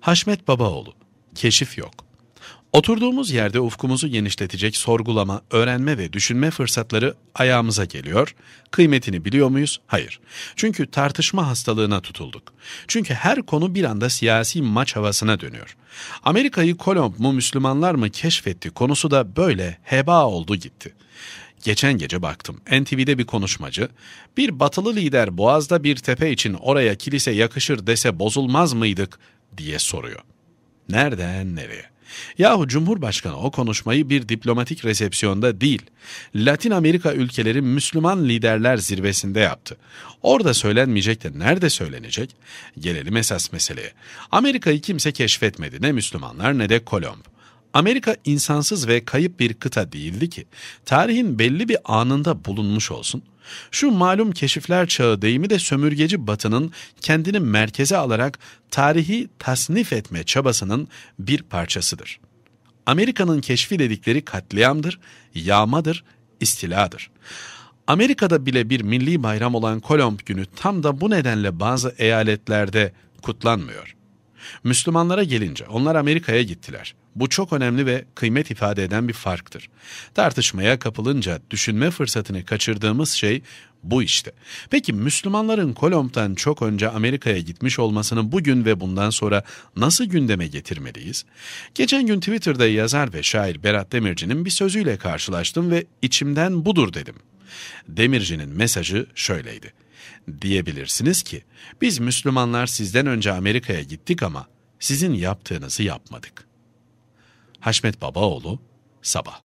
Haşmet Babaoğlu, keşif yok. Oturduğumuz yerde ufkumuzu genişletecek sorgulama, öğrenme ve düşünme fırsatları ayağımıza geliyor. Kıymetini biliyor muyuz? Hayır. Çünkü tartışma hastalığına tutulduk. Çünkü her konu bir anda siyasi maç havasına dönüyor. Amerika'yı Kolomb mu Müslümanlar mı keşfetti konusu da böyle heba oldu gitti. Geçen gece baktım. NTV'de bir konuşmacı, bir batılı lider Boğaz'da bir tepe için oraya kilise yakışır dese bozulmaz mıydık diye soruyor. Nereden nereye? Yahu Cumhurbaşkanı o konuşmayı bir diplomatik resepsiyonda değil, Latin Amerika ülkeleri Müslüman liderler zirvesinde yaptı. Orada söylenmeyecek de nerede söylenecek? Gelelim esas meseleye. Amerika'yı kimse keşfetmedi ne Müslümanlar ne de Kolomb. Amerika insansız ve kayıp bir kıta değildi ki. Tarihin belli bir anında bulunmuş olsun. Şu malum keşifler çağı deyimi de sömürgeci batının kendini merkeze alarak tarihi tasnif etme çabasının bir parçasıdır. Amerika'nın keşfi dedikleri katliamdır, yağmadır, istiladır. Amerika'da bile bir milli bayram olan Kolomb günü tam da bu nedenle bazı eyaletlerde kutlanmıyor. Müslümanlara gelince onlar Amerika'ya gittiler. Bu çok önemli ve kıymet ifade eden bir farktır. Tartışmaya kapılınca düşünme fırsatını kaçırdığımız şey bu işte. Peki Müslümanların Kolomb'dan çok önce Amerika'ya gitmiş olmasını bugün ve bundan sonra nasıl gündeme getirmeliyiz? Geçen gün Twitter'da yazar ve şair Berat Demirci'nin bir sözüyle karşılaştım ve içimden budur dedim. Demirci'nin mesajı şöyleydi. Diyebilirsiniz ki biz Müslümanlar sizden önce Amerika'ya gittik ama sizin yaptığınızı yapmadık. Haşmet Babaoğlu, Sabah